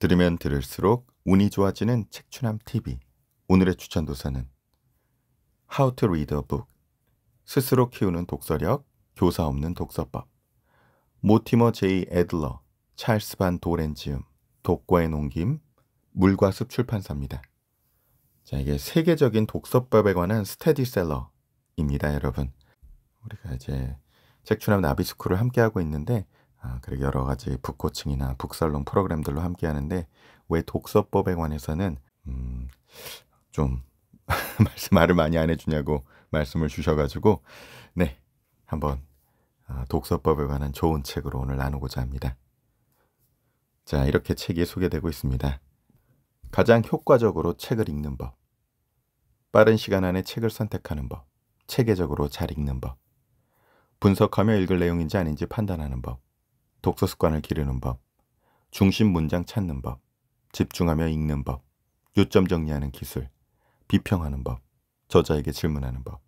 들으면 들을수록 운이 좋아지는 책추남 TV. 오늘의 추천 도서는 How to Read a Book. 스스로 키우는 독서력, 교사 없는 독서법. 모티머 제이 에들러, 찰스 반 도렌지움, 독과의 농김, 물과숲 출판사입니다. 자, 이게 세계적인 독서법에 관한 스테디셀러입니다, 여러분. 우리가 이제 책추남 나비스쿨을 함께하고 있는데 아, 그리고 여러 가지 북코칭이나 북살롱 프로그램들로 함께 하는데 왜 독서법에 관해서는 음, 좀 말씀 을 많이 안 해주냐고 말씀을 주셔가지고 네 한번 아, 독서법에 관한 좋은 책으로 오늘 나누고자 합니다. 자 이렇게 책이 소개되고 있습니다. 가장 효과적으로 책을 읽는 법, 빠른 시간 안에 책을 선택하는 법, 체계적으로 잘 읽는 법, 분석하며 읽을 내용인지 아닌지 판단하는 법, 독서 습관을 기르는 법, 중심 문장 찾는 법, 집중하며 읽는 법, 요점 정리하는 기술, 비평하는 법, 저자에게 질문하는 법.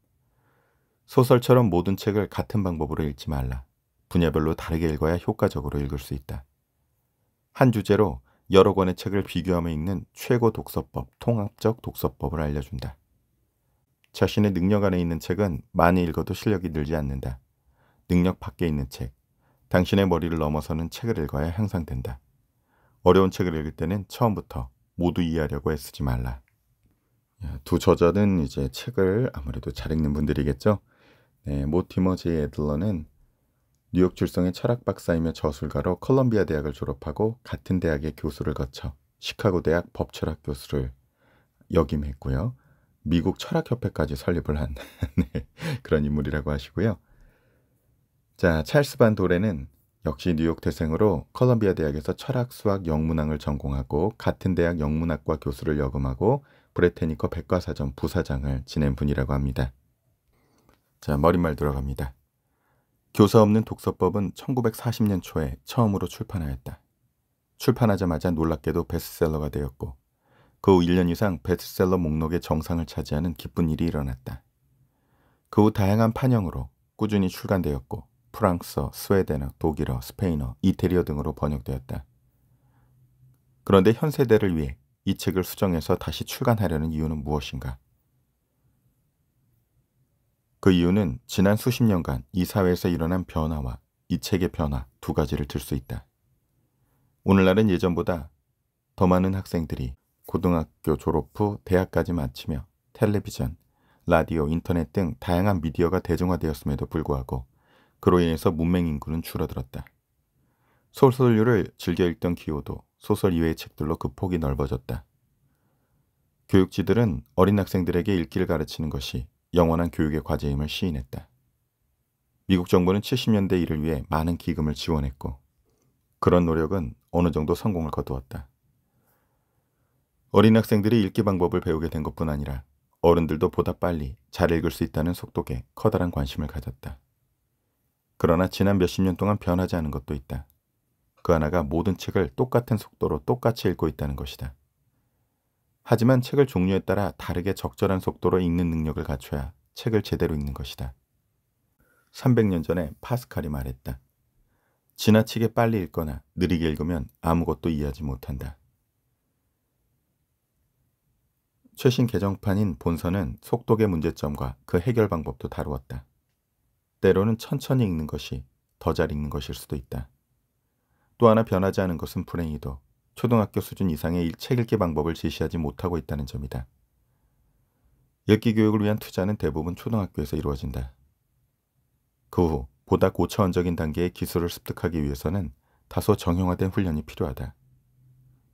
소설처럼 모든 책을 같은 방법으로 읽지 말라. 분야별로 다르게 읽어야 효과적으로 읽을 수 있다. 한 주제로 여러 권의 책을 비교하며 읽는 최고 독서법, 통합적 독서법을 알려준다. 자신의 능력 안에 있는 책은 많이 읽어도 실력이 늘지 않는다. 능력 밖에 있는 책, 당신의 머리를 넘어서는 책을 읽어야 향상된다. 어려운 책을 읽을 때는 처음부터 모두 이해하려고 애쓰지 말라. 두 저자는 이제 책을 아무래도 잘 읽는 분들이겠죠. 네, 모티머 제이 애들러는 뉴욕 출성의 철학 박사이며 저술가로 컬럼비아 대학을 졸업하고 같은 대학의 교수를 거쳐 시카고 대학 법철학 교수를 역임했고요. 미국 철학협회까지 설립을 한 네, 그런 인물이라고 하시고요. 자, 찰스 반 도레는 역시 뉴욕 태생으로 컬럼비아 대학에서 철학, 수학, 영문학을 전공하고 같은 대학 영문학과 교수를 역임하고 브레테니커 백과사전 부사장을 지낸 분이라고 합니다. 자, 머릿말 들어갑니다. 교사 없는 독서법은 1940년 초에 처음으로 출판하였다. 출판하자마자 놀랍게도 베스트셀러가 되었고 그 후 1년 이상 베스트셀러 목록의 정상을 차지하는 기쁜 일이 일어났다. 그 후 다양한 판형으로 꾸준히 출간되었고 프랑스어, 스웨덴어, 독일어, 스페인어, 이태리어 등으로 번역되었다. 그런데 현 세대를 위해 이 책을 수정해서 다시 출간하려는 이유는 무엇인가? 그 이유는 지난 수십 년간 이 사회에서 일어난 변화와 이 책의 변화 두 가지를 들 수 있다. 오늘날은 예전보다 더 많은 학생들이 고등학교 졸업 후 대학까지 마치며 텔레비전, 라디오, 인터넷 등 다양한 미디어가 대중화되었음에도 불구하고 그로 인해서 문맹 인구는 줄어들었다. 소설류를 즐겨 읽던 기호도 소설 이외의 책들로 그 폭이 넓어졌다. 교육지들은 어린 학생들에게 읽기를 가르치는 것이 영원한 교육의 과제임을 시인했다. 미국 정부는 70년대 이를 위해 많은 기금을 지원했고 그런 노력은 어느 정도 성공을 거두었다. 어린 학생들이 읽기 방법을 배우게 된 것뿐 아니라 어른들도 보다 빨리 잘 읽을 수 있다는 속독에 커다란 관심을 가졌다. 그러나 지난 몇십 년 동안 변하지 않은 것도 있다. 그 하나가 모든 책을 똑같은 속도로 똑같이 읽고 있다는 것이다. 하지만 책을 종류에 따라 다르게 적절한 속도로 읽는 능력을 갖춰야 책을 제대로 읽는 것이다. 300년 전에 파스칼이 말했다. 지나치게 빨리 읽거나 느리게 읽으면 아무것도 이해하지 못한다. 최신 개정판인 본서는 속독의 문제점과 그 해결 방법도 다루었다. 때로는 천천히 읽는 것이 더 잘 읽는 것일 수도 있다. 또 하나 변하지 않은 것은 불행히도 초등학교 수준 이상의 책 읽기 방법을 제시하지 못하고 있다는 점이다. 읽기 교육을 위한 투자는 대부분 초등학교에서 이루어진다. 그 후 보다 고차원적인 단계의 기술을 습득하기 위해서는 다소 정형화된 훈련이 필요하다.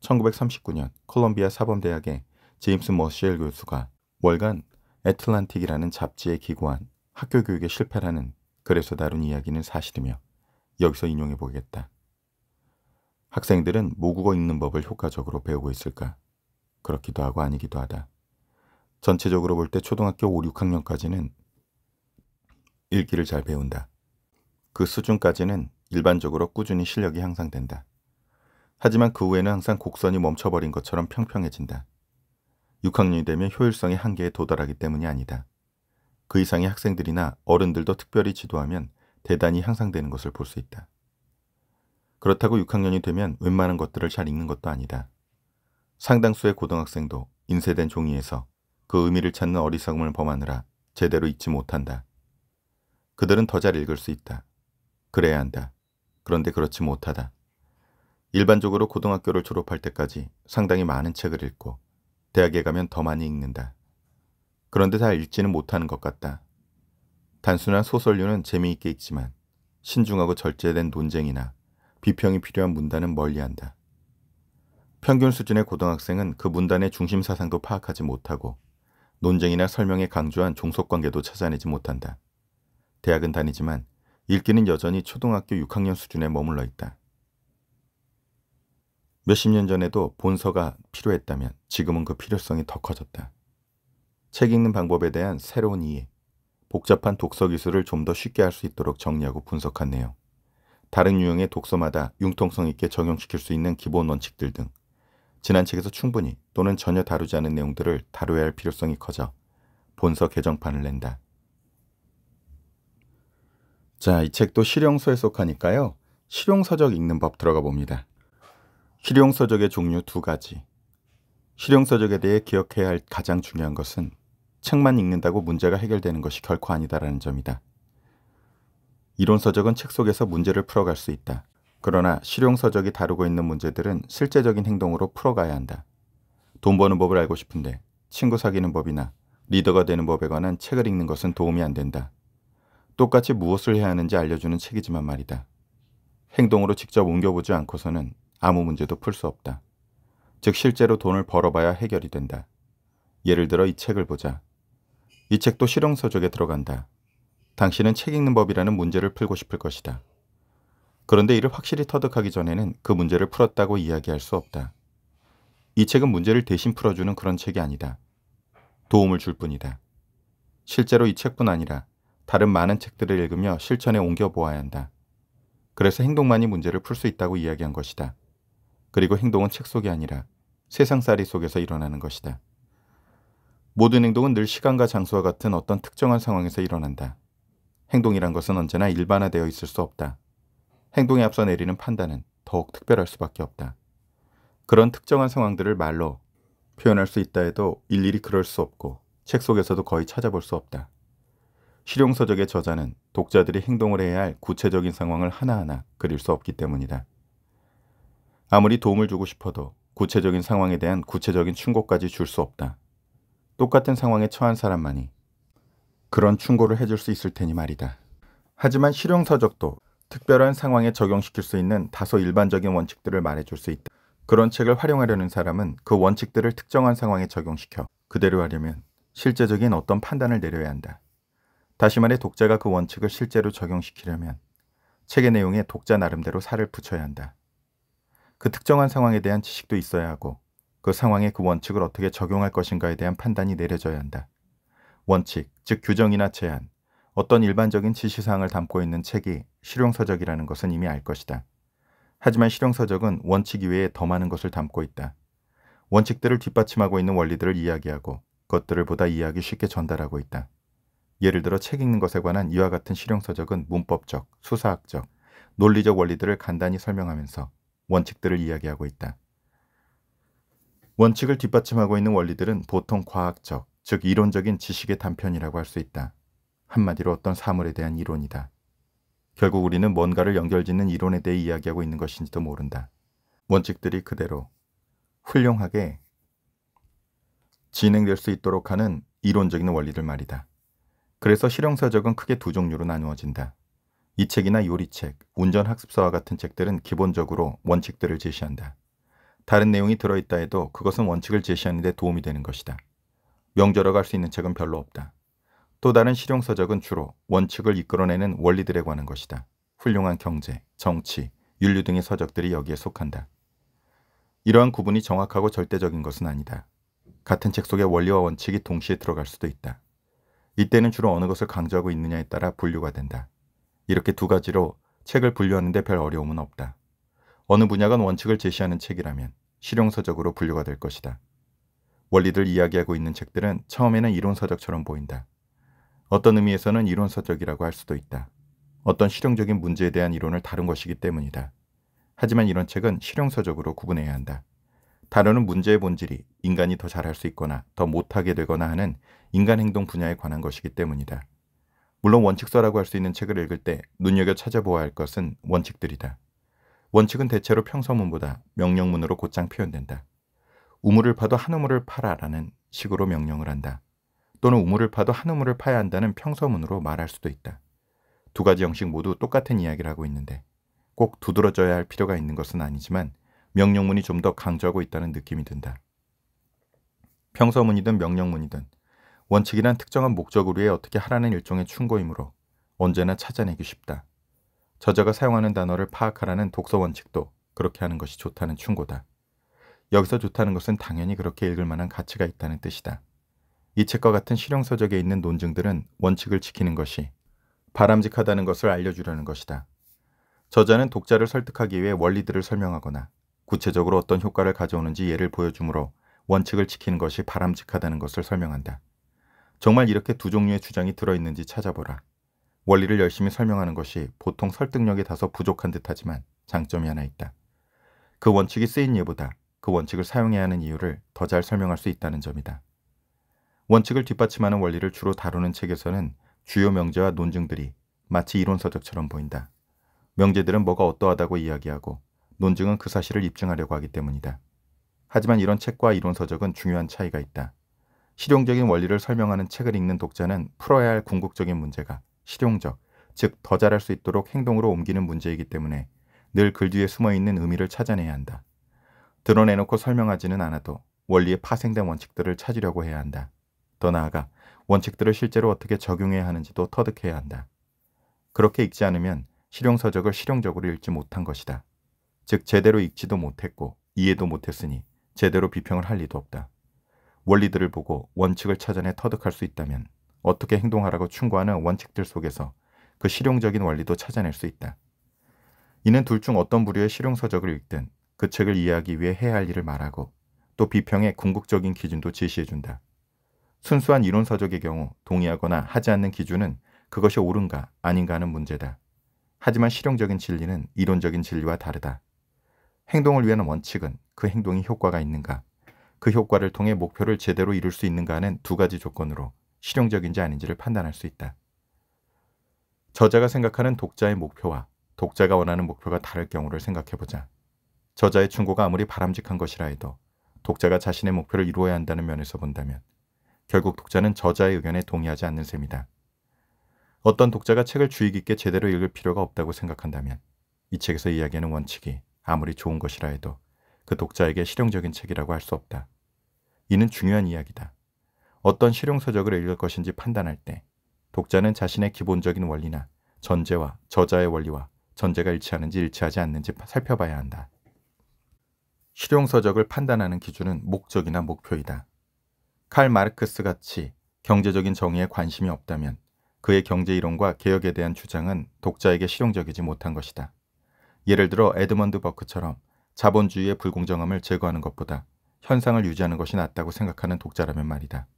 1939년 콜롬비아 사범대학의 제임스 머시엘 교수가 월간 애틀란틱이라는 잡지에 기고한 학교 교육의 실패라는 그래서 다룬 이야기는 사실이며 여기서 인용해 보겠다. 학생들은 모국어 읽는 법을 효과적으로 배우고 있을까? 그렇기도 하고 아니기도 하다. 전체적으로 볼 때 초등학교 5, 6학년까지는 읽기를 잘 배운다. 그 수준까지는 일반적으로 꾸준히 실력이 향상된다. 하지만 그 후에는 항상 곡선이 멈춰버린 것처럼 평평해진다. 6학년이 되면 효율성의 한계에 도달하기 때문이 아니다. 그 이상의 학생들이나 어른들도 특별히 지도하면 대단히 향상되는 것을 볼 수 있다. 그렇다고 6학년이 되면 웬만한 것들을 잘 읽는 것도 아니다. 상당수의 고등학생도 인쇄된 종이에서 그 의미를 찾는 어리석음을 범하느라 제대로 읽지 못한다. 그들은 더 잘 읽을 수 있다. 그래야 한다. 그런데 그렇지 못하다. 일반적으로 고등학교를 졸업할 때까지 상당히 많은 책을 읽고 대학에 가면 더 많이 읽는다. 그런데 잘 읽지는 못하는 것 같다. 단순한 소설류는 재미있게 읽지만 신중하고 절제된 논쟁이나 비평이 필요한 문단은 멀리한다. 평균 수준의 고등학생은 그 문단의 중심 사상도 파악하지 못하고 논쟁이나 설명에 강조한 종속관계도 찾아내지 못한다. 대학은 다니지만 읽기는 여전히 초등학교 6학년 수준에 머물러 있다. 몇십 년 전에도 본서가 필요했다면 지금은 그 필요성이 더 커졌다. 책 읽는 방법에 대한 새로운 이해, 복잡한 독서 기술을 좀 더 쉽게 할 수 있도록 정리하고 분석한 내용, 다른 유형의 독서마다 융통성 있게 적용시킬 수 있는 기본 원칙들 등 지난 책에서 충분히 또는 전혀 다루지 않은 내용들을 다루어야할 필요성이 커져 본서 개정판을 낸다. 자, 이 책도 실용서에 속하니까요. 실용서적 읽는 법 들어가 봅니다. 실용서적의 종류 두 가지. 실용서적에 대해 기억해야 할 가장 중요한 것은 책만 읽는다고 문제가 해결되는 것이 결코 아니다라는 점이다. 이론 서적은 책 속에서 문제를 풀어갈 수 있다. 그러나 실용 서적이 다루고 있는 문제들은 실제적인 행동으로 풀어가야 한다. 돈 버는 법을 알고 싶은데 친구 사귀는 법이나 리더가 되는 법에 관한 책을 읽는 것은 도움이 안 된다. 똑같이 무엇을 해야 하는지 알려주는 책이지만 말이다. 행동으로 직접 옮겨보지 않고서는 아무 문제도 풀 수 없다. 즉 실제로 돈을 벌어봐야 해결이 된다. 예를 들어 이 책을 보자. 이 책도 실용서적에 들어간다. 당신은 책 읽는 법이라는 문제를 풀고 싶을 것이다. 그런데 이를 확실히 터득하기 전에는 그 문제를 풀었다고 이야기할 수 없다. 이 책은 문제를 대신 풀어주는 그런 책이 아니다. 도움을 줄 뿐이다. 실제로 이 책뿐 아니라 다른 많은 책들을 읽으며 실천에 옮겨 보아야 한다. 그래서 행동만이 문제를 풀 수 있다고 이야기한 것이다. 그리고 행동은 책 속이 아니라 세상살이 속에서 일어나는 것이다. 모든 행동은 늘 시간과 장소와 같은 어떤 특정한 상황에서 일어난다. 행동이란 것은 언제나 일반화되어 있을 수 없다. 행동에 앞서 내리는 판단은 더욱 특별할 수밖에 없다. 그런 특정한 상황들을 말로 표현할 수 있다 해도 일일이 그럴 수 없고 책 속에서도 거의 찾아볼 수 없다. 실용서적의 저자는 독자들이 행동을 해야 할 구체적인 상황을 하나하나 그릴 수 없기 때문이다. 아무리 도움을 주고 싶어도 구체적인 상황에 대한 구체적인 충고까지 줄 수 없다. 똑같은 상황에 처한 사람만이 그런 충고를 해줄 수 있을 테니 말이다. 하지만 실용서적도 특별한 상황에 적용시킬 수 있는 다소 일반적인 원칙들을 말해줄 수 있다. 그런 책을 활용하려는 사람은 그 원칙들을 특정한 상황에 적용시켜 그대로 하려면 실제적인 어떤 판단을 내려야 한다. 다시 말해 독자가 그 원칙을 실제로 적용시키려면 책의 내용에 독자 나름대로 살을 붙여야 한다. 그 특정한 상황에 대한 지식도 있어야 하고 그 상황에 그 원칙을 어떻게 적용할 것인가에 대한 판단이 내려져야 한다. 원칙, 즉 규정이나 제한, 어떤 일반적인 지시사항을 담고 있는 책이 실용서적이라는 것은 이미 알 것이다. 하지만 실용서적은 원칙 이외에 더 많은 것을 담고 있다. 원칙들을 뒷받침하고 있는 원리들을 이야기하고 것들을 보다 이해하기 쉽게 전달하고 있다. 예를 들어 책 읽는 것에 관한 이와 같은 실용서적은 문법적, 수사학적, 논리적 원리들을 간단히 설명하면서 원칙들을 이야기하고 있다. 원칙을 뒷받침하고 있는 원리들은 보통 과학적, 즉 이론적인 지식의 단편이라고 할 수 있다. 한마디로 어떤 사물에 대한 이론이다. 결국 우리는 뭔가를 연결짓는 이론에 대해 이야기하고 있는 것인지도 모른다. 원칙들이 그대로 훌륭하게 진행될 수 있도록 하는 이론적인 원리들 말이다. 그래서 실용서적은 크게 두 종류로 나누어진다. 이 책이나 요리책, 운전학습서와 같은 책들은 기본적으로 원칙들을 제시한다. 다른 내용이 들어있다 해도 그것은 원칙을 제시하는 데 도움이 되는 것이다. 명절라갈수 있는 책은 별로 없다. 또 다른 실용서적은 주로 원칙을 이끌어내는 원리들에 관한 것이다. 훌륭한 경제, 정치, 윤리 등의 서적들이 여기에 속한다. 이러한 구분이 정확하고 절대적인 것은 아니다. 같은 책 속의 원리와 원칙이 동시에 들어갈 수도 있다. 이때는 주로 어느 것을 강조하고 있느냐에 따라 분류가 된다. 이렇게 두 가지로 책을 분류하는데 별 어려움은 없다. 어느 분야간 원칙을 제시하는 책이라면 실용서적으로 분류가 될 것이다. 원리들 이야기하고 있는 책들은 처음에는 이론서적처럼 보인다. 어떤 의미에서는 이론서적이라고 할 수도 있다. 어떤 실용적인 문제에 대한 이론을 다룬 것이기 때문이다. 하지만 이런 책은 실용서적으로 구분해야 한다. 다루는 문제의 본질이 인간이 더 잘할 수 있거나 더 못하게 되거나 하는 인간 행동 분야에 관한 것이기 때문이다. 물론 원칙서라고 할 수 있는 책을 읽을 때 눈여겨 찾아보아야 할 것은 원칙들이다. 원칙은 대체로 평서문보다 명령문으로 곧장 표현된다. 우물을 파도 한 우물을 파라라는 식으로 명령을 한다. 또는 우물을 파도 한 우물을 파야 한다는 평서문으로 말할 수도 있다. 두 가지 형식 모두 똑같은 이야기를 하고 있는데 꼭 두드러져야 할 필요가 있는 것은 아니지만 명령문이 좀 더 강조하고 있다는 느낌이 든다. 평서문이든 명령문이든 원칙이란 특정한 목적을 위해 어떻게 하라는 일종의 충고이므로 언제나 찾아내기 쉽다. 저자가 사용하는 단어를 파악하라는 독서 원칙도 그렇게 하는 것이 좋다는 충고다. 여기서 좋다는 것은 당연히 그렇게 읽을 만한 가치가 있다는 뜻이다. 이 책과 같은 실용서적에 있는 논증들은 원칙을 지키는 것이 바람직하다는 것을 알려주려는 것이다. 저자는 독자를 설득하기 위해 원리들을 설명하거나 구체적으로 어떤 효과를 가져오는지 예를 보여주므로 원칙을 지키는 것이 바람직하다는 것을 설명한다. 정말 이렇게 두 종류의 주장이 들어있는지 찾아보라. 원리를 열심히 설명하는 것이 보통 설득력이 다소 부족한 듯하지만 장점이 하나 있다. 그 원칙이 쓰인 예보다 그 원칙을 사용해야 하는 이유를 더 잘 설명할 수 있다는 점이다. 원칙을 뒷받침하는 원리를 주로 다루는 책에서는 주요 명제와 논증들이 마치 이론서적처럼 보인다. 명제들은 뭐가 어떠하다고 이야기하고 논증은 그 사실을 입증하려고 하기 때문이다. 하지만 이런 책과 이론서적은 중요한 차이가 있다. 실용적인 원리를 설명하는 책을 읽는 독자는 풀어야 할 궁극적인 문제가 실용적, 즉 더 잘할 수 있도록 행동으로 옮기는 문제이기 때문에 늘 글 뒤에 숨어 있는 의미를 찾아내야 한다. 드러내놓고 설명하지는 않아도 원리에 파생된 원칙들을 찾으려고 해야 한다. 더 나아가 원칙들을 실제로 어떻게 적용해야 하는지도 터득해야 한다. 그렇게 읽지 않으면 실용서적을 실용적으로 읽지 못한 것이다. 즉 제대로 읽지도 못했고 이해도 못했으니 제대로 비평을 할 리도 없다. 원리들을 보고 원칙을 찾아내 터득할 수 있다면 어떻게 행동하라고 충고하는 원칙들 속에서 그 실용적인 원리도 찾아낼 수 있다. 이는 둘 중 어떤 부류의 실용서적을 읽든 그 책을 이해하기 위해 해야 할 일을 말하고 또 비평의 궁극적인 기준도 제시해준다. 순수한 이론서적의 경우 동의하거나 하지 않는 기준은 그것이 옳은가 아닌가 하는 문제다. 하지만 실용적인 진리는 이론적인 진리와 다르다. 행동을 위한 원칙은 그 행동이 효과가 있는가, 그 효과를 통해 목표를 제대로 이룰 수 있는가 하는 두 가지 조건으로 실용적인지 아닌지를 판단할 수 있다. 저자가 생각하는 독자의 목표와 독자가 원하는 목표가 다를 경우를 생각해보자. 저자의 충고가 아무리 바람직한 것이라 해도 독자가 자신의 목표를 이루어야 한다는 면에서 본다면 결국 독자는 저자의 의견에 동의하지 않는 셈이다. 어떤 독자가 책을 주의 깊게 제대로 읽을 필요가 없다고 생각한다면 이 책에서 이야기하는 원칙이 아무리 좋은 것이라 해도 그 독자에게 실용적인 책이라고 할 수 없다. 이는 중요한 이야기다. 어떤 실용서적을 읽을 것인지 판단할 때 독자는 자신의 기본적인 원리나 전제와 저자의 원리와 전제가 일치하는지 일치하지 않는지 살펴봐야 한다. 실용서적을 판단하는 기준은 목적이나 목표이다. 칼 마르크스 같이 경제적인 정의에 관심이 없다면 그의 경제 이론과 개혁에 대한 주장은 독자에게 실용적이지 못한 것이다. 예를 들어 에드먼드 버크처럼 자본주의의 불공정함을 제거하는 것보다 현상을 유지하는 것이 낫다고 생각하는 독자라면 말이다.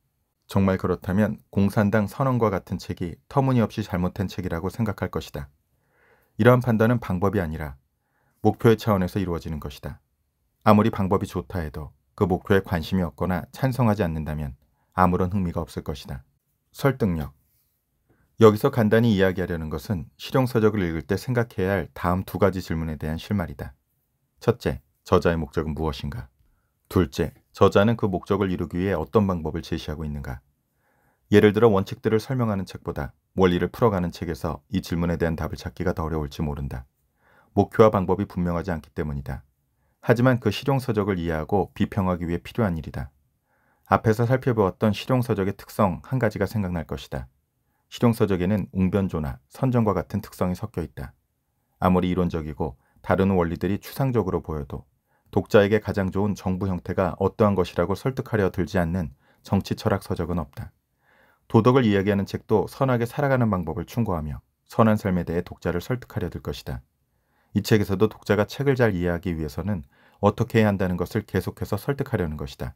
정말 그렇다면 공산당 선언과 같은 책이 터무니없이 잘못된 책이라고 생각할 것이다. 이러한 판단은 방법이 아니라 목표의 차원에서 이루어지는 것이다. 아무리 방법이 좋다 해도 그 목표에 관심이 없거나 찬성하지 않는다면 아무런 흥미가 없을 것이다. 설득력 여기서 간단히 이야기하려는 것은 실용서적을 읽을 때 생각해야 할 다음 두 가지 질문에 대한 실말이다. 첫째, 저자의 목적은 무엇인가? 둘째, 저자는 그 목적을 이루기 위해 어떤 방법을 제시하고 있는가? 예를 들어 원칙들을 설명하는 책보다 원리를 풀어가는 책에서 이 질문에 대한 답을 찾기가 더 어려울지 모른다. 목표와 방법이 분명하지 않기 때문이다. 하지만 그 실용서적을 이해하고 비평하기 위해 필요한 일이다. 앞에서 살펴보았던 실용서적의 특성 한 가지가 생각날 것이다. 실용서적에는 웅변조나 선정과 같은 특성이 섞여 있다. 아무리 이론적이고 다른 원리들이 추상적으로 보여도 독자에게 가장 좋은 정부 형태가 어떠한 것이라고 설득하려 들지 않는 정치 철학 서적은 없다. 도덕을 이야기하는 책도 선하게 살아가는 방법을 충고하며 선한 삶에 대해 독자를 설득하려 들 것이다. 이 책에서도 독자가 책을 잘 이해하기 위해서는 어떻게 해야 한다는 것을 계속해서 설득하려는 것이다.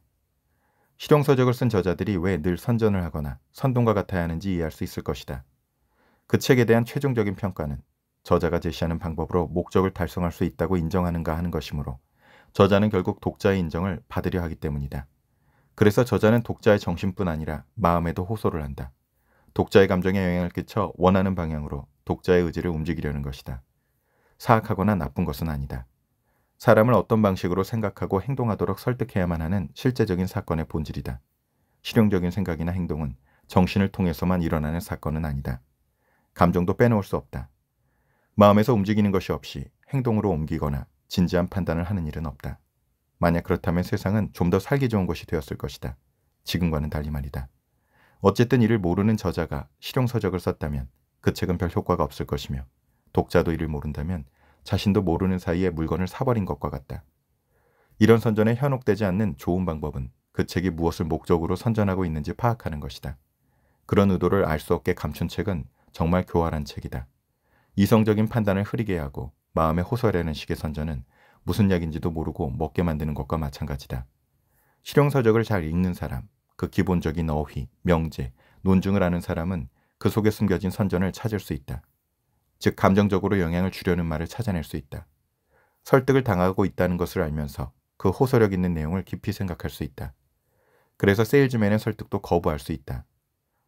실용서적을 쓴 저자들이 왜 늘 선전을 하거나 선동과 같아야 하는지 이해할 수 있을 것이다. 그 책에 대한 최종적인 평가는 저자가 제시하는 방법으로 목적을 달성할 수 있다고 인정하는가 하는 것이므로 저자는 결국 독자의 인정을 받으려 하기 때문이다. 그래서 저자는 독자의 정신뿐 아니라 마음에도 호소를 한다. 독자의 감정에 영향을 끼쳐 원하는 방향으로 독자의 의지를 움직이려는 것이다. 사악하거나 나쁜 것은 아니다. 사람을 어떤 방식으로 생각하고 행동하도록 설득해야만 하는 실제적인 사건의 본질이다. 실용적인 생각이나 행동은 정신을 통해서만 일어나는 사건은 아니다. 감정도 빼놓을 수 없다. 마음에서 움직이는 것이 없이 행동으로 옮기거나 진지한 판단을 하는 일은 없다. 만약 그렇다면 세상은 좀 더 살기 좋은 것이 되었을 것이다. 지금과는 달리 말이다. 어쨌든 이를 모르는 저자가 실용서적을 썼다면 그 책은 별 효과가 없을 것이며 독자도 이를 모른다면 자신도 모르는 사이에 물건을 사버린 것과 같다. 이런 선전에 현혹되지 않는 좋은 방법은 그 책이 무엇을 목적으로 선전하고 있는지 파악하는 것이다. 그런 의도를 알 수 없게 감춘 책은 정말 교활한 책이다. 이성적인 판단을 흐리게 하고 마음의호소라는 식의 선전은 무슨 약인지도 모르고 먹게 만드는 것과 마찬가지다. 실용서적을 잘 읽는 사람, 그 기본적인 어휘, 명제, 논증을 아는 사람은 그 속에 숨겨진 선전을 찾을 수 있다. 즉 감정적으로 영향을 주려는 말을 찾아낼 수 있다. 설득을 당하고 있다는 것을 알면서 그 호소력 있는 내용을 깊이 생각할 수 있다. 그래서 세일즈맨의 설득도 거부할 수 있다.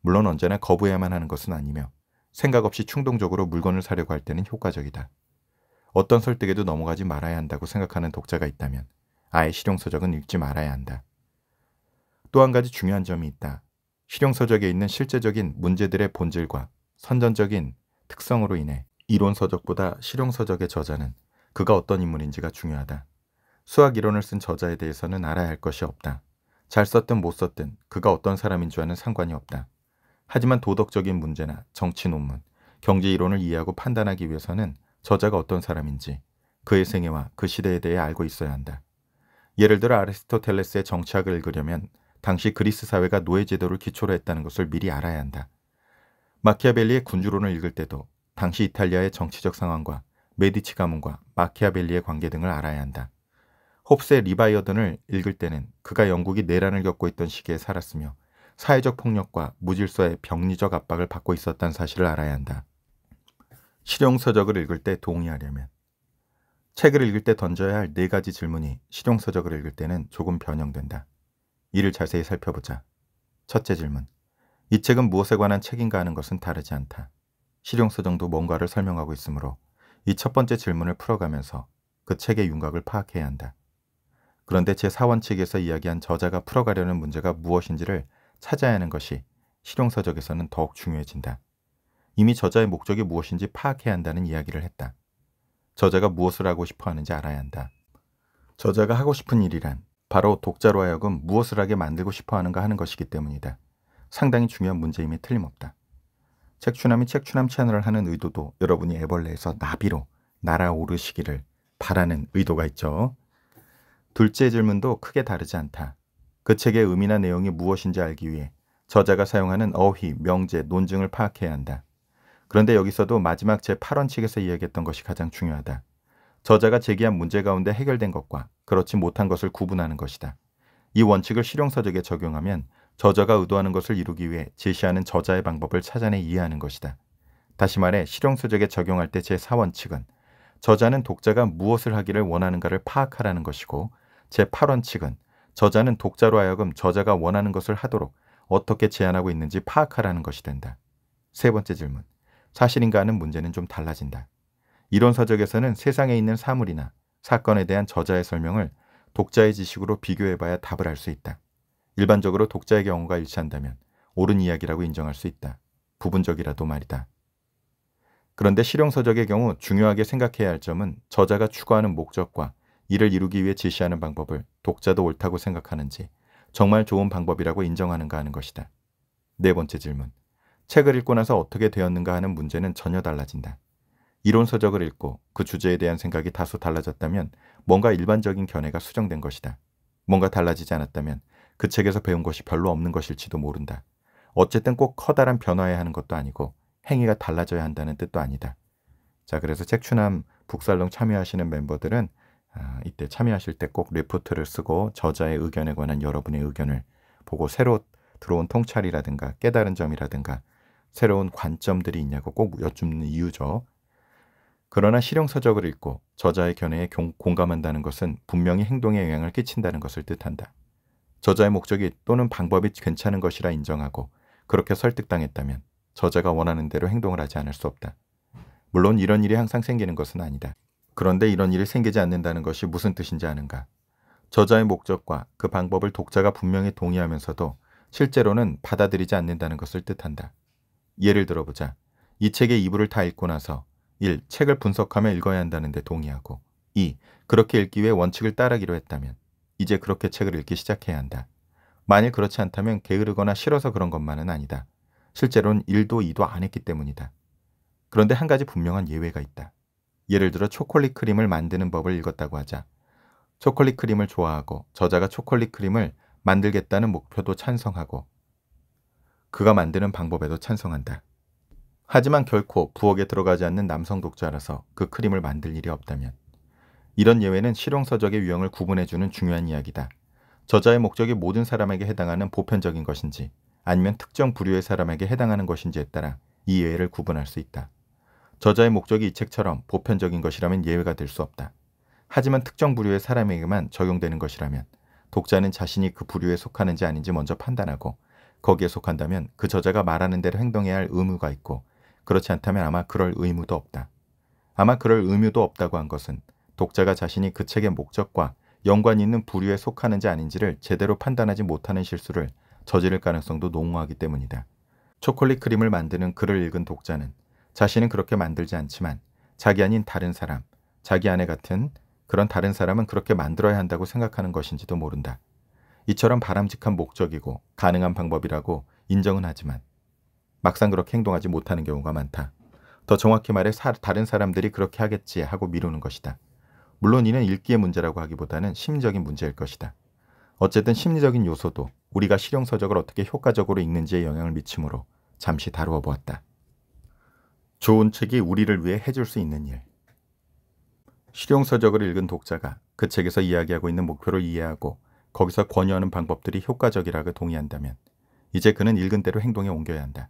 물론 언제나 거부해야만 하는 것은 아니며 생각 없이 충동적으로 물건을 사려고 할 때는 효과적이다. 어떤 설득에도 넘어가지 말아야 한다고 생각하는 독자가 있다면 아예 실용서적은 읽지 말아야 한다. 또 한 가지 중요한 점이 있다. 실용서적에 있는 실제적인 문제들의 본질과 선전적인 특성으로 인해 이론서적보다 실용서적의 저자는 그가 어떤 인물인지가 중요하다. 수학 이론을 쓴 저자에 대해서는 알아야 할 것이 없다. 잘 썼든 못 썼든 그가 어떤 사람인 줄아는 상관이 없다. 하지만 도덕적인 문제나 정치 논문, 경제 이론을 이해하고 판단하기 위해서는 저자가 어떤 사람인지 그의 생애와 그 시대에 대해 알고 있어야 한다. 예를 들어 아리스토텔레스의 정치학을 읽으려면 당시 그리스 사회가 노예 제도를 기초로 했다는 것을 미리 알아야 한다. 마키아벨리의 군주론을 읽을 때도 당시 이탈리아의 정치적 상황과 메디치 가문과 마키아벨리의 관계 등을 알아야 한다. 홉스의 리바이어든을 읽을 때는 그가 영국이 내란을 겪고 있던 시기에 살았으며 사회적 폭력과 무질서의 병리적 압박을 받고 있었다는 사실을 알아야 한다. 실용서적을 읽을 때 동의하려면 책을 읽을 때 던져야 할 네 가지 질문이 실용서적을 읽을 때는 조금 변형된다. 이를 자세히 살펴보자. 첫째 질문. 이 책은 무엇에 관한 책인가 하는 것은 다르지 않다. 실용서적도 뭔가를 설명하고 있으므로 이 첫 번째 질문을 풀어가면서 그 책의 윤곽을 파악해야 한다. 그런데 제4원칙에서 이야기한 저자가 풀어가려는 문제가 무엇인지를 찾아야 하는 것이 실용서적에서는 더욱 중요해진다. 이미 저자의 목적이 무엇인지 파악해야 한다는 이야기를 했다. 저자가 무엇을 하고 싶어 하는지 알아야 한다. 저자가 하고 싶은 일이란 바로 독자로 하여금 무엇을 하게 만들고 싶어 하는가 하는 것이기 때문이다. 상당히 중요한 문제임이 틀림없다. 책추남이 책추남 채널을 하는 의도도 여러분이 애벌레에서 나비로 날아오르시기를 바라는 의도가 있죠. 둘째 질문도 크게 다르지 않다. 그 책의 의미나 내용이 무엇인지 알기 위해 저자가 사용하는 어휘, 명제, 논증을 파악해야 한다. 그런데 여기서도 마지막 제8원 칙에서 이야기했던 것이 가장 중요하다. 저자가 제기한 문제 가운데 해결된 것과 그렇지 못한 것을 구분하는 것이다. 이 원칙을 실용서적에 적용하면 저자가 의도하는 것을 이루기 위해 제시하는 저자의 방법을 찾아내 이해하는 것이다. 다시 말해 실용서적에 적용할 때 제4원칙은 저자는 독자가 무엇을 하기를 원하는가를 파악하라는 것이고 제8원칙은 저자는 독자로 하여금 저자가 원하는 것을 하도록 어떻게 제안하고 있는지 파악하라는 것이 된다. 세 번째 질문. 사실인가는 하 문제는 좀 달라진다. 이론서적에서는 세상에 있는 사물이나 사건에 대한 저자의 설명을 독자의 지식으로 비교해봐야 답을 알 수 있다. 일반적으로 독자의 경우가 일치한다면 옳은 이야기라고 인정할 수 있다. 부분적이라도 말이다. 그런데 실용서적의 경우 중요하게 생각해야 할 점은 저자가 추구하는 목적과 이를 이루기 위해 제시하는 방법을 독자도 옳다고 생각하는지 정말 좋은 방법이라고 인정하는가 하는 것이다. 네 번째 질문. 책을 읽고 나서 어떻게 되었는가 하는 문제는 전혀 달라진다. 이론서적을 읽고 그 주제에 대한 생각이 다소 달라졌다면 뭔가 일반적인 견해가 수정된 것이다. 뭔가 달라지지 않았다면 그 책에서 배운 것이 별로 없는 것일지도 모른다. 어쨌든 꼭 커다란 변화해야 하는 것도 아니고 행위가 달라져야 한다는 뜻도 아니다. 자, 그래서 책추남 북살롱 참여하시는 멤버들은 아, 이때 참여하실 때 꼭리포트를 쓰고 저자의 의견에 관한 여러분의 의견을 보고 새로 들어온 통찰이라든가 깨달은 점이라든가 새로운 관점들이 있냐고 꼭 여쭙는 이유죠. 그러나 실용서적을 읽고 저자의 견해에 공감한다는 것은 분명히 행동에 영향을 끼친다는 것을 뜻한다. 저자의 목적이 또는 방법이 괜찮은 것이라 인정하고 그렇게 설득당했다면 저자가 원하는 대로 행동을 하지 않을 수 없다. 물론 이런 일이 항상 생기는 것은 아니다. 그런데 이런 일이 생기지 않는다는 것이 무슨 뜻인지 아는가? 저자의 목적과 그 방법을 독자가 분명히 동의하면서도 실제로는 받아들이지 않는다는 것을 뜻한다. 예를 들어보자. 이 책의 2부를 다 읽고 나서 1. 책을 분석하며 읽어야 한다는데 동의하고 2. 그렇게 읽기 위해 원칙을 따르기로 했다면 이제 그렇게 책을 읽기 시작해야 한다. 만일 그렇지 않다면 게으르거나 싫어서 그런 것만은 아니다. 실제로는 1도 2도 안 했기 때문이다. 그런데 한 가지 분명한 예외가 있다. 예를 들어 초콜릿 크림을 만드는 법을 읽었다고 하자. 초콜릿 크림을 좋아하고 저자가 초콜릿 크림을 만들겠다는 목표도 찬성하고 그가 만드는 방법에도 찬성한다. 하지만 결코 부엌에 들어가지 않는 남성 독자라서 그 크림을 만들 일이 없다면 이런 예외는 실용서적의 유형을 구분해주는 중요한 이야기다. 저자의 목적이 모든 사람에게 해당하는 보편적인 것인지 아니면 특정 부류의 사람에게 해당하는 것인지에 따라 이 예외를 구분할 수 있다. 저자의 목적이 이 책처럼 보편적인 것이라면 예외가 될 수 없다. 하지만 특정 부류의 사람에게만 적용되는 것이라면 독자는 자신이 그 부류에 속하는지 아닌지 먼저 판단하고 거기에 속한다면 그 저자가 말하는 대로 행동해야 할 의무가 있고 그렇지 않다면 아마 그럴 의무도 없다. 아마 그럴 의무도 없다고 한 것은 독자가 자신이 그 책의 목적과 연관이 있는 부류에 속하는지 아닌지를 제대로 판단하지 못하는 실수를 저지를 가능성도 농후하기 때문이다. 초콜릿 크림을 만드는 글을 읽은 독자는 자신은 그렇게 만들지 않지만 자기 아닌 다른 사람, 자기 아내 같은 그런 다른 사람은 그렇게 만들어야 한다고 생각하는 것인지도 모른다. 이처럼 바람직한 목적이고 가능한 방법이라고 인정은 하지만 막상 그렇게 행동하지 못하는 경우가 많다. 더 정확히 말해 사, 다른 사람들이 그렇게 하겠지 하고 미루는 것이다. 물론 이는 읽기의 문제라고 하기보다는 심리적인 문제일 것이다. 어쨌든 심리적인 요소도 우리가 실용서적을 어떻게 효과적으로 읽는지에 영향을 미치므로 잠시 다루어 보았다. 좋은 책이 우리를 위해 해줄 수 있는 일. 실용서적을 읽은 독자가 그 책에서 이야기하고 있는 목표를 이해하고 거기서 권유하는 방법들이 효과적이라고 동의한다면 이제 그는 읽은 대로 행동에 옮겨야 한다.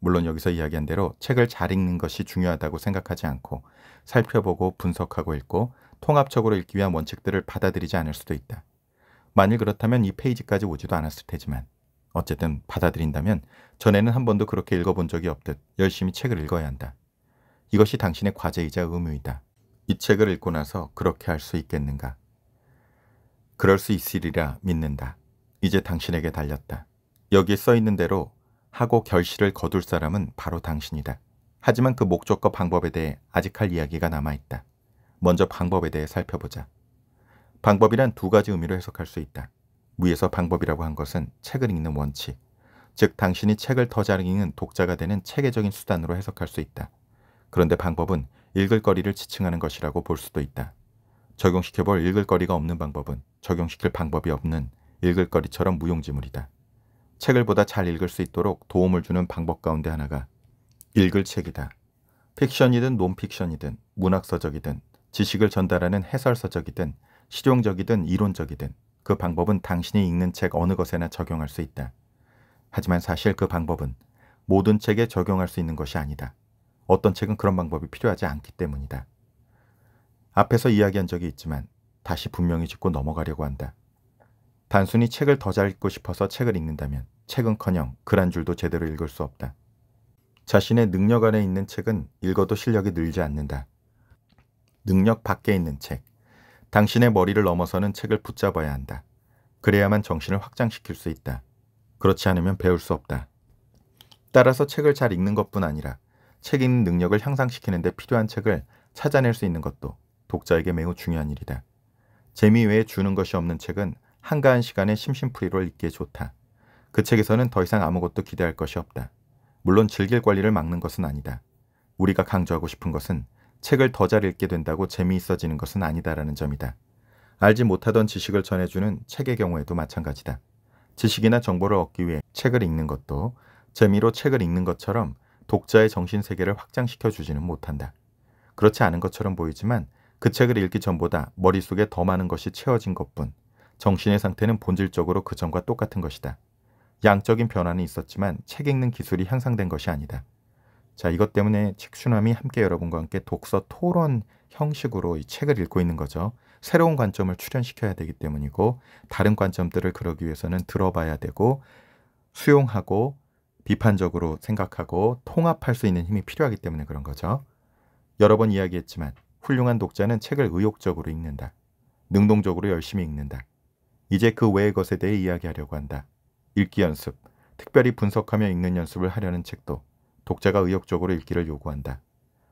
물론 여기서 이야기한 대로 책을 잘 읽는 것이 중요하다고 생각하지 않고 살펴보고 분석하고 읽고 통합적으로 읽기 위한 원칙들을 받아들이지 않을 수도 있다. 만일 그렇다면 이 페이지까지 오지도 않았을 테지만 어쨌든 받아들인다면 전에는 한 번도 그렇게 읽어본 적이 없듯 열심히 책을 읽어야 한다. 이것이 당신의 과제이자 의무이다. 이 책을 읽고 나서 그렇게 할 수 있겠는가? 그럴 수 있으리라 믿는다. 이제 당신에게 달렸다. 여기에 써 있는 대로 하고 결실을 거둘 사람은 바로 당신이다. 하지만 그 목적과 방법에 대해 아직 할 이야기가 남아있다. 먼저 방법에 대해 살펴보자. 방법이란 두 가지 의미로 해석할 수 있다. 위에서 방법이라고 한 것은 책을 읽는 원칙, 즉 당신이 책을 더 잘 읽는 독자가 되는 체계적인 수단으로 해석할 수 있다. 그런데 방법은 읽을 거리를 지칭하는 것이라고 볼 수도 있다. 적용시켜볼 읽을 거리가 없는 방법은 적용시킬 방법이 없는 읽을거리처럼 무용지물이다. 책을 보다 잘 읽을 수 있도록 도움을 주는 방법 가운데 하나가 읽을 책이다. 픽션이든 논픽션이든 문학서적이든 지식을 전달하는 해설서적이든 실용적이든 이론적이든 그 방법은 당신이 읽는 책 어느 것에나 적용할 수 있다. 하지만 사실 그 방법은 모든 책에 적용할 수 있는 것이 아니다. 어떤 책은 그런 방법이 필요하지 않기 때문이다. 앞에서 이야기한 적이 있지만 다시 분명히 짚고 넘어가려고 한다. 단순히 책을 더 잘 읽고 싶어서 책을 읽는다면 책은커녕 글한 줄도 제대로 읽을 수 없다. 자신의 능력 안에 있는 책은 읽어도 실력이 늘지 않는다. 능력 밖에 있는 책, 당신의 머리를 넘어서는 책을 붙잡아야 한다. 그래야만 정신을 확장시킬 수 있다. 그렇지 않으면 배울 수 없다. 따라서 책을 잘 읽는 것뿐 아니라 책 읽는 능력을 향상시키는 데 필요한 책을 찾아낼 수 있는 것도 독자에게 매우 중요한 일이다. 재미 외에 주는 것이 없는 책은 한가한 시간에 심심풀이로 읽기에 좋다. 그 책에서는 더 이상 아무것도 기대할 것이 없다. 물론 즐길 권리를 막는 것은 아니다. 우리가 강조하고 싶은 것은 책을 더 잘 읽게 된다고 재미있어지는 것은 아니다라는 점이다. 알지 못하던 지식을 전해주는 책의 경우에도 마찬가지다. 지식이나 정보를 얻기 위해 책을 읽는 것도 재미로 책을 읽는 것처럼 독자의 정신세계를 확장시켜 주지는 못한다. 그렇지 않은 것처럼 보이지만 그 책을 읽기 전보다 머릿속에 더 많은 것이 채워진 것뿐 정신의 상태는 본질적으로 그 전과 똑같은 것이다. 양적인 변화는 있었지만 책 읽는 기술이 향상된 것이 아니다. 자, 이것 때문에 책순함이 함께 여러분과 함께 독서 토론 형식으로 이 책을 읽고 있는 거죠. 새로운 관점을 출연시켜야 되기 때문이고 다른 관점들을 그러기 위해서는 들어봐야 되고 수용하고 비판적으로 생각하고 통합할 수 있는 힘이 필요하기 때문에 그런 거죠. 여러 번 이야기했지만 훌륭한 독자는 책을 의욕적으로 읽는다. 능동적으로 열심히 읽는다. 이제 그 외의 것에 대해 이야기하려고 한다. 읽기 연습, 특별히 분석하며 읽는 연습을 하려는 책도 독자가 의욕적으로 읽기를 요구한다.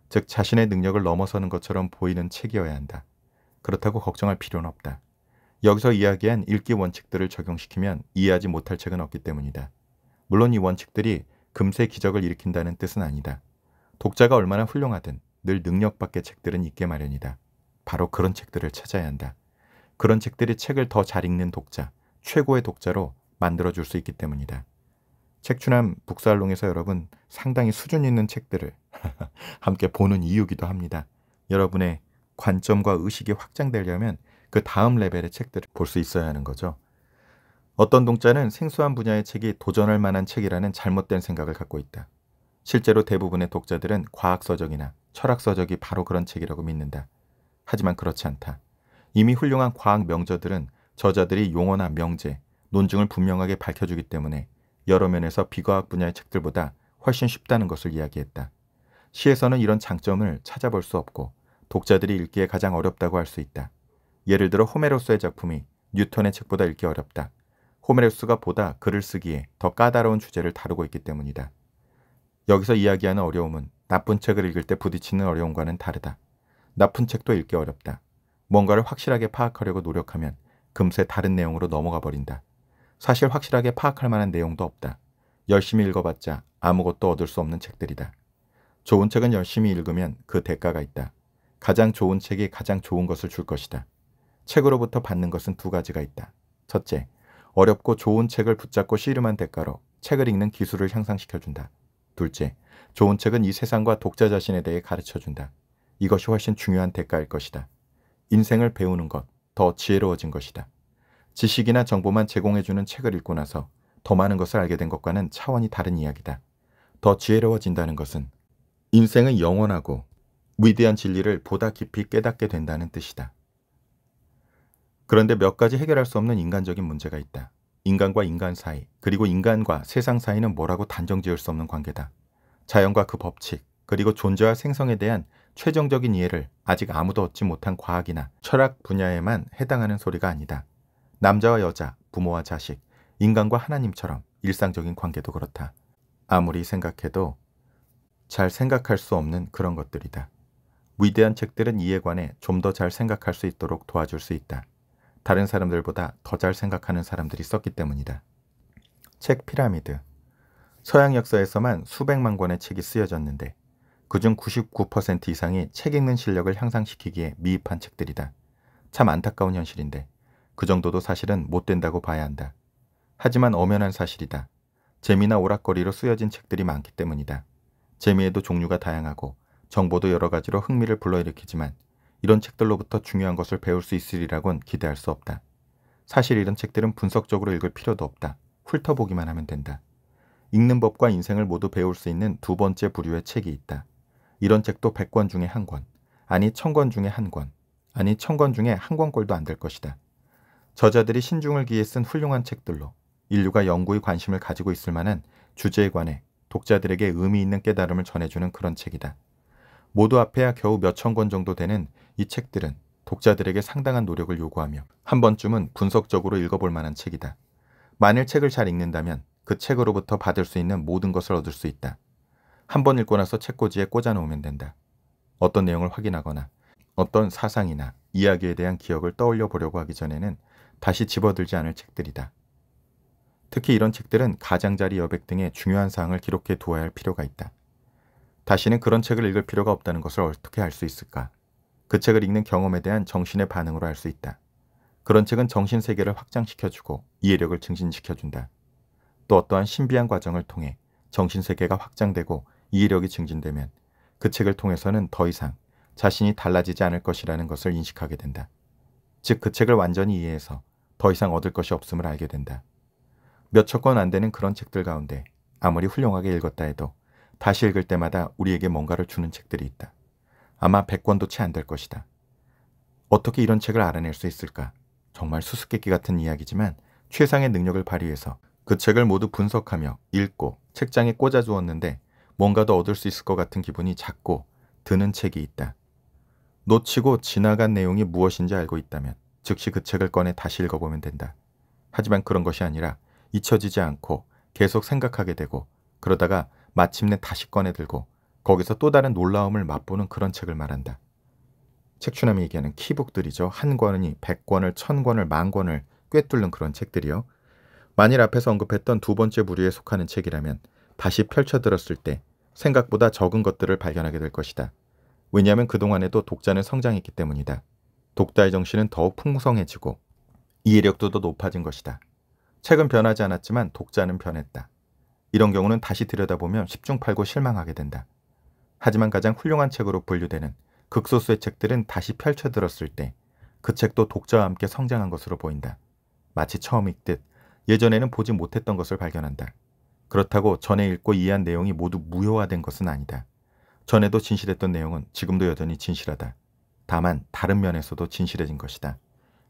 즉 자신의 능력을 넘어서는 것처럼 보이는 책이어야 한다. 그렇다고 걱정할 필요는 없다. 여기서 이야기한 읽기 원칙들을 적용시키면 이해하지 못할 책은 없기 때문이다. 물론 이 원칙들이 금세 기적을 일으킨다는 뜻은 아니다. 독자가 얼마나 훌륭하든 늘 능력밖의 책들은 있게 마련이다. 바로 그런 책들을 찾아야 한다. 그런 책들이 책을 더 잘 읽는 독자, 최고의 독자로 만들어줄 수 있기 때문이다. 책추남 북살롱에서 여러분 상당히 수준 있는 책들을 함께 보는 이유기도 합니다. 여러분의 관점과 의식이 확장되려면 그 다음 레벨의 책들을 볼 수 있어야 하는 거죠. 어떤 동자는 생소한 분야의 책이 도전할 만한 책이라는 잘못된 생각을 갖고 있다. 실제로 대부분의 독자들은 과학서적이나 철학서적이 바로 그런 책이라고 믿는다. 하지만 그렇지 않다. 이미 훌륭한 과학 명저들은 저자들이 용어나 명제, 논증을 분명하게 밝혀주기 때문에 여러 면에서 비과학 분야의 책들보다 훨씬 쉽다는 것을 이야기했다. 시에서는 이런 장점을 찾아볼 수 없고 독자들이 읽기에 가장 어렵다고 할 수 있다. 예를 들어 호메로스의 작품이 뉴턴의 책보다 읽기 어렵다. 호메로스가 보다 글을 쓰기에 더 까다로운 주제를 다루고 있기 때문이다. 여기서 이야기하는 어려움은 나쁜 책을 읽을 때 부딪히는 어려움과는 다르다. 나쁜 책도 읽기 어렵다. 뭔가를 확실하게 파악하려고 노력하면 금세 다른 내용으로 넘어가 버린다. 사실 확실하게 파악할 만한 내용도 없다. 열심히 읽어봤자 아무것도 얻을 수 없는 책들이다. 좋은 책은 열심히 읽으면 그 대가가 있다. 가장 좋은 책이 가장 좋은 것을 줄 것이다. 책으로부터 받는 것은 두 가지가 있다. 첫째, 어렵고 좋은 책을 붙잡고 씨름한 대가로 책을 읽는 기술을 향상시켜준다. 둘째, 좋은 책은 이 세상과 독자 자신에 대해 가르쳐준다. 이것이 훨씬 중요한 대가일 것이다. 인생을 배우는 것, 더 지혜로워진 것이다. 지식이나 정보만 제공해주는 책을 읽고 나서 더 많은 것을 알게 된 것과는 차원이 다른 이야기다. 더 지혜로워진다는 것은 인생은 영원하고 위대한 진리를 보다 깊이 깨닫게 된다는 뜻이다. 그런데 몇 가지 해결할 수 없는 인간적인 문제가 있다. 인간과 인간 사이, 그리고 인간과 세상 사이는 뭐라고 단정 지을 수 없는 관계다. 자연과 그 법칙, 그리고 존재와 생성에 대한 최종적인 이해를 아직 아무도 얻지 못한 과학이나 철학 분야에만 해당하는 소리가 아니다. 남자와 여자, 부모와 자식, 인간과 하나님처럼 일상적인 관계도 그렇다. 아무리 생각해도 잘 생각할 수 없는 그런 것들이다. 위대한 책들은 이에 관해 좀 더 잘 생각할 수 있도록 도와줄 수 있다. 다른 사람들보다 더 잘 생각하는 사람들이 썼기 때문이다. 책 피라미드. 서양 역사에서만 수백만 권의 책이 쓰여졌는데 그중 99% 이상이 책 읽는 실력을 향상시키기에 미흡한 책들이다. 참 안타까운 현실인데 그 정도도 사실은 못 된다고 봐야 한다. 하지만 엄연한 사실이다. 재미나 오락거리로 쓰여진 책들이 많기 때문이다. 재미에도 종류가 다양하고 정보도 여러 가지로 흥미를 불러일으키지만 이런 책들로부터 중요한 것을 배울 수 있으리라곤 기대할 수 없다. 사실 이런 책들은 분석적으로 읽을 필요도 없다. 훑어보기만 하면 된다. 읽는 법과 인생을 모두 배울 수 있는 두 번째 부류의 책이 있다. 이런 책도 100권 중에 한 권, 아니 1000권 중에 한 권, 아니 1000권 중에 한 권꼴도 안 될 것이다. 저자들이 신중을 기해 쓴 훌륭한 책들로 인류가 영구히 관심을 가지고 있을 만한 주제에 관해 독자들에게 의미 있는 깨달음을 전해주는 그런 책이다. 모두 앞에야 겨우 몇 천 권 정도 되는 이 책들은 독자들에게 상당한 노력을 요구하며 한 번쯤은 분석적으로 읽어볼 만한 책이다. 만일 책을 잘 읽는다면 그 책으로부터 받을 수 있는 모든 것을 얻을 수 있다. 한 번 읽고 나서 책꽂이에 꽂아놓으면 된다. 어떤 내용을 확인하거나 어떤 사상이나 이야기에 대한 기억을 떠올려 보려고 하기 전에는 다시 집어들지 않을 책들이다. 특히 이런 책들은 가장자리 여백 등의 중요한 사항을 기록해 두어야 할 필요가 있다. 다시는 그런 책을 읽을 필요가 없다는 것을 어떻게 알 수 있을까? 그 책을 읽는 경험에 대한 정신의 반응으로 알 수 있다. 그런 책은 정신 세계를 확장시켜주고 이해력을 증진시켜준다. 또 어떠한 신비한 과정을 통해 정신 세계가 확장되고 이해력이 증진되면 그 책을 통해서는 더 이상 자신이 달라지지 않을 것이라는 것을 인식하게 된다. 즉 그 책을 완전히 이해해서 더 이상 얻을 것이 없음을 알게 된다. 몇척권안 되는 그런 책들 가운데 아무리 훌륭하게 읽었다 해도 다시 읽을 때마다 우리에게 뭔가를 주는 책들이 있다. 아마 100권도 채 안 될 것이다. 어떻게 이런 책을 알아낼 수 있을까? 정말 수수께끼 같은 이야기지만 최상의 능력을 발휘해서 그 책을 모두 분석하며 읽고 책장에 꽂아주었는데 뭔가 더 얻을 수 있을 것 같은 기분이 작고 드는 책이 있다. 놓치고 지나간 내용이 무엇인지 알고 있다면 즉시 그 책을 꺼내 다시 읽어보면 된다. 하지만 그런 것이 아니라 잊혀지지 않고 계속 생각하게 되고 그러다가 마침내 다시 꺼내들고 거기서 또 다른 놀라움을 맛보는 그런 책을 말한다. 책추남이 얘기하는 키북들이죠. 한 권이 100권을, 1000권을, 만권을 꿰뚫는 그런 책들이요. 만일 앞에서 언급했던 두 번째 부류에 속하는 책이라면 다시 펼쳐들었을 때 생각보다 적은 것들을 발견하게 될 것이다. 왜냐하면 그동안에도 독자는 성장했기 때문이다. 독자의 정신은 더욱 풍성해지고 이해력도 더 높아진 것이다. 책은 변하지 않았지만 독자는 변했다. 이런 경우는 다시 들여다보면 십중팔구 실망하게 된다. 하지만 가장 훌륭한 책으로 분류되는 극소수의 책들은 다시 펼쳐들었을 때 그 책도 독자와 함께 성장한 것으로 보인다. 마치 처음 읽듯 예전에는 보지 못했던 것을 발견한다. 그렇다고 전에 읽고 이해한 내용이 모두 무효화된 것은 아니다. 전에도 진실했던 내용은 지금도 여전히 진실하다. 다만 다른 면에서도 진실해진 것이다.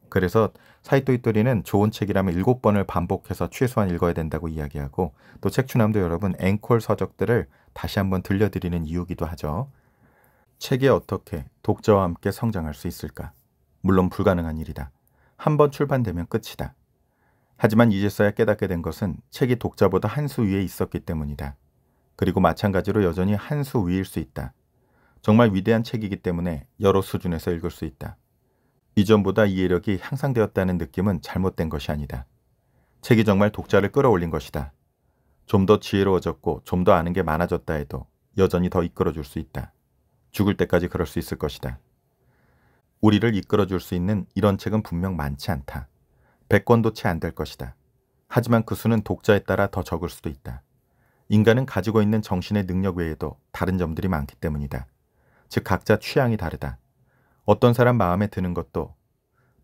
그래서 사이토이토리는 좋은 책이라면 일곱 번을 반복해서 최소한 읽어야 된다고 이야기하고 또 책추남도 여러분 앵콜 서적들을 다시 한번 들려드리는 이유기도 하죠. 책이 어떻게 독자와 함께 성장할 수 있을까? 물론 불가능한 일이다. 한 번 출판되면 끝이다. 하지만 이제서야 깨닫게 된 것은 책이 독자보다 한 수 위에 있었기 때문이다. 그리고 마찬가지로 여전히 한 수 위일 수 있다. 정말 위대한 책이기 때문에 여러 수준에서 읽을 수 있다. 이전보다 이해력이 향상되었다는 느낌은 잘못된 것이 아니다. 책이 정말 독자를 끌어올린 것이다. 좀더 지혜로워졌고 좀 더 아는 게 많아졌다 해도 여전히 더 이끌어줄 수 있다. 죽을 때까지 그럴 수 있을 것이다. 우리를 이끌어줄 수 있는 이런 책은 분명 많지 않다. 100권도 채 안 될 것이다. 하지만 그 수는 독자에 따라 더 적을 수도 있다. 인간은 가지고 있는 정신의 능력 외에도 다른 점들이 많기 때문이다. 즉 각자 취향이 다르다. 어떤 사람 마음에 드는 것도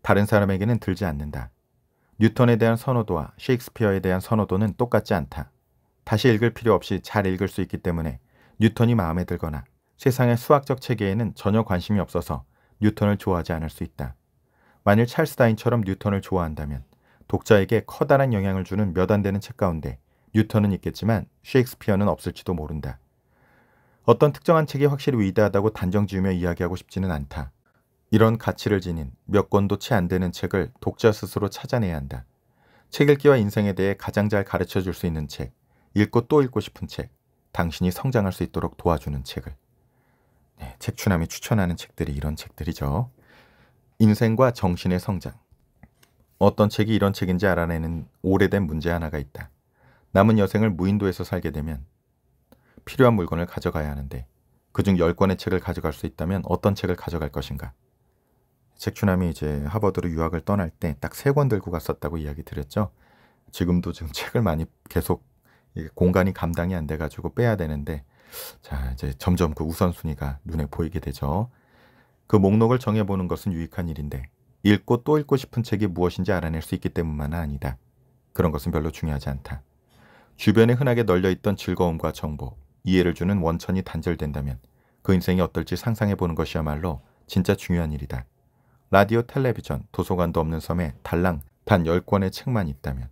다른 사람에게는 들지 않는다. 뉴턴에 대한 선호도와 셰익스피어에 대한 선호도는 똑같지 않다. 다시 읽을 필요 없이 잘 읽을 수 있기 때문에 뉴턴이 마음에 들거나 세상의 수학적 체계에는 전혀 관심이 없어서 뉴턴을 좋아하지 않을 수 있다. 만일 찰스 다인처럼 뉴턴을 좋아한다면 독자에게 커다란 영향을 주는 몇 안 되는 책 가운데 뉴턴은 있겠지만 셰익스피어는 없을지도 모른다. 어떤 특정한 책이 확실히 위대하다고 단정 지으며 이야기하고 싶지는 않다. 이런 가치를 지닌 몇 권도 채 안 되는 책을 독자 스스로 찾아내야 한다. 책 읽기와 인생에 대해 가장 잘 가르쳐 줄 수 있는 책, 읽고 또 읽고 싶은 책, 당신이 성장할 수 있도록 도와주는 책을. 네, 책추남이 추천하는 책들이 이런 책들이죠. 인생과 정신의 성장. 어떤 책이 이런 책인지 알아내는 오래된 문제 하나가 있다. 남은 여생을 무인도에서 살게 되면 필요한 물건을 가져가야 하는데 그중 10권의 책을 가져갈 수 있다면 어떤 책을 가져갈 것인가? 책추남이 이제 하버드로 유학을 떠날 때 딱 세 권 들고 갔었다고 이야기 드렸죠. 지금도 지금 책을 많이 계속 공간이 감당이 안 돼가지고 빼야 되는데 자 이제 점점 그 우선순위가 눈에 보이게 되죠. 그 목록을 정해보는 것은 유익한 일인데 읽고 또 읽고 싶은 책이 무엇인지 알아낼 수 있기 때문만은 아니다. 그런 것은 별로 중요하지 않다. 주변에 흔하게 널려있던 즐거움과 정보, 이해를 주는 원천이 단절된다면 그 인생이 어떨지 상상해보는 것이야말로 진짜 중요한 일이다. 라디오, 텔레비전, 도서관도 없는 섬에 달랑 단 10권의 책만 있다면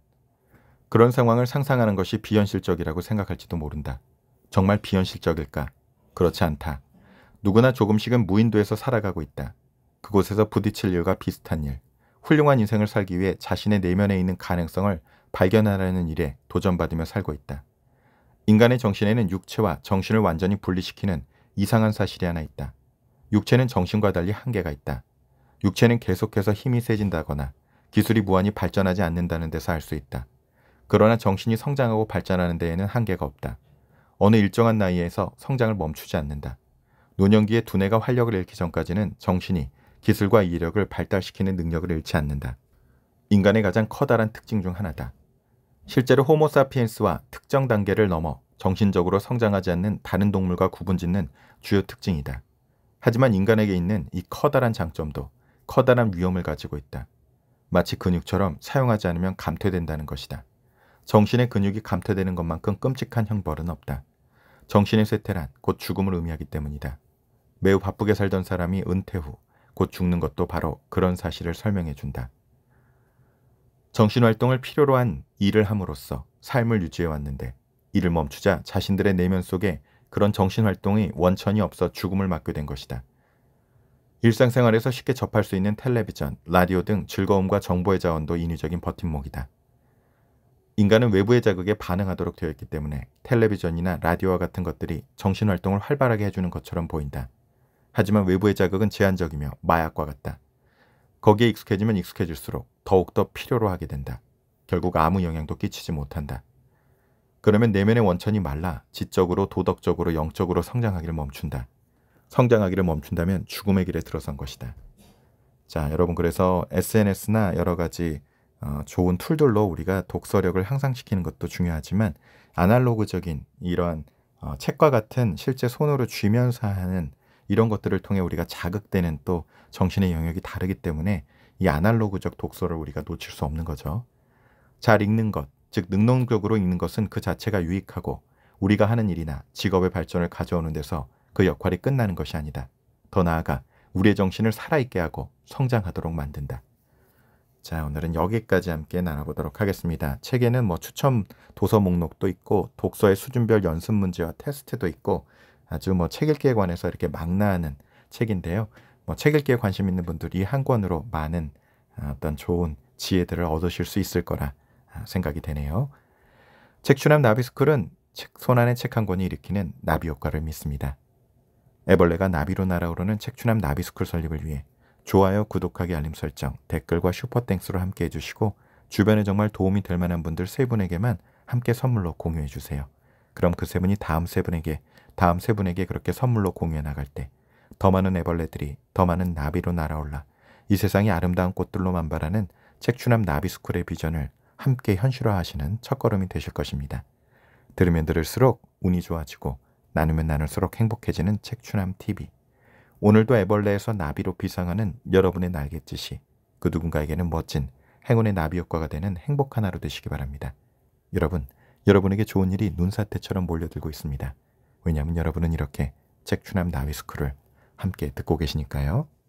그런 상황을 상상하는 것이 비현실적이라고 생각할지도 모른다. 정말 비현실적일까? 그렇지 않다. 누구나 조금씩은 무인도에서 살아가고 있다. 그곳에서 부딪힐 일과 비슷한 일, 훌륭한 인생을 살기 위해 자신의 내면에 있는 가능성을 발견하라는 일에 도전받으며 살고 있다. 인간의 정신에는 육체와 정신을 완전히 분리시키는 이상한 사실이 하나 있다. 육체는 정신과 달리 한계가 있다. 육체는 계속해서 힘이 세진다거나 기술이 무한히 발전하지 않는다는 데서 알 수 있다. 그러나 정신이 성장하고 발전하는 데에는 한계가 없다. 어느 일정한 나이에서 성장을 멈추지 않는다. 노년기에 두뇌가 활력을 잃기 전까지는 정신이 기술과 이력을 발달시키는 능력을 잃지 않는다. 인간의 가장 커다란 특징 중 하나다. 실제로 호모사피엔스와 특정 단계를 넘어 정신적으로 성장하지 않는 다른 동물과 구분짓는 주요 특징이다. 하지만 인간에게 있는 이 커다란 장점도 커다란 위험을 가지고 있다. 마치 근육처럼 사용하지 않으면 감퇴된다는 것이다. 정신의 근육이 감퇴되는 것만큼 끔찍한 형벌은 없다. 정신의 쇠퇴란 곧 죽음을 의미하기 때문이다. 매우 바쁘게 살던 사람이 은퇴 후 곧 죽는 것도 바로 그런 사실을 설명해 준다. 정신활동을 필요로 한 일을 함으로써 삶을 유지해 왔는데 이를 멈추자 자신들의 내면 속에 그런 정신활동이 원천이 없어 죽음을 맞게 된 것이다. 일상생활에서 쉽게 접할 수 있는 텔레비전, 라디오 등 즐거움과 정보의 자원도 인위적인 버팀목이다. 인간은 외부의 자극에 반응하도록 되어 있기 때문에 텔레비전이나 라디오와 같은 것들이 정신 활동을 활발하게 해주는 것처럼 보인다. 하지만 외부의 자극은 제한적이며 마약과 같다. 거기에 익숙해지면 익숙해질수록 더욱더 필요로 하게 된다. 결국 아무 영향도 끼치지 못한다. 그러면 내면의 원천이 말라 지적으로, 도덕적으로, 영적으로 성장하기를 멈춘다. 성장하기를 멈춘다면 죽음의 길에 들어선 것이다. 자, 여러분 그래서 SNS나 여러 가지 어, 좋은 툴들로 우리가 독서력을 향상시키는 것도 중요하지만 아날로그적인 이러한 어, 책과 같은 실제 손으로 쥐면서 하는 이런 것들을 통해 우리가 자극되는 또 정신의 영역이 다르기 때문에 이 아날로그적 독서를 우리가 놓칠 수 없는 거죠. 잘 읽는 것, 즉 능동적으로 읽는 것은 그 자체가 유익하고 우리가 하는 일이나 직업의 발전을 가져오는 데서 그 역할이 끝나는 것이 아니다. 더 나아가 우리의 정신을 살아있게 하고 성장하도록 만든다. 자, 오늘은 여기까지 함께 나눠보도록 하겠습니다. 책에는 뭐 추천 도서 목록도 있고 독서의 수준별 연습 문제와 테스트도 있고 아주 뭐책 읽기에 관해서 이렇게 망라하는 책인데요. 뭐책 읽기에 관심 있는 분들이 한 권으로 많은 아, 어떤 좋은 지혜들을 얻으실 수 있을 거라 아, 생각이 되네요. 책추남 나비스쿨은 책손안에책 한 권이 일으키는 나비 효과를 믿습니다. 애벌레가 나비로 날아오르는 책추남 나비스쿨 설립을 위해 좋아요, 구독하기, 알림 설정, 댓글과 슈퍼땡스로 함께 해주시고 주변에 정말 도움이 될 만한 분들 세 분에게만 함께 선물로 공유해 주세요. 그럼 그 세 분이 다음 세 분에게 다음 세 분에게 그렇게 선물로 공유해 나갈 때 더 많은 애벌레들이 더 많은 나비로 날아올라 이 세상의 아름다운 꽃들로 만발하는 책추남 나비스쿨의 비전을 함께 현실화하시는 첫걸음이 되실 것입니다. 들으면 들을수록 운이 좋아지고 나누면 나눌수록 행복해지는 책추남 TV 오늘도 애벌레에서 나비로 비상하는 여러분의 날갯짓이 그 누군가에게는 멋진 행운의 나비 효과가 되는 행복한 하루 되시기 바랍니다. 여러분, 여러분에게 좋은 일이 눈사태처럼 몰려들고 있습니다. 왜냐하면 여러분은 이렇게 책추남 나비스쿨을 함께 듣고 계시니까요.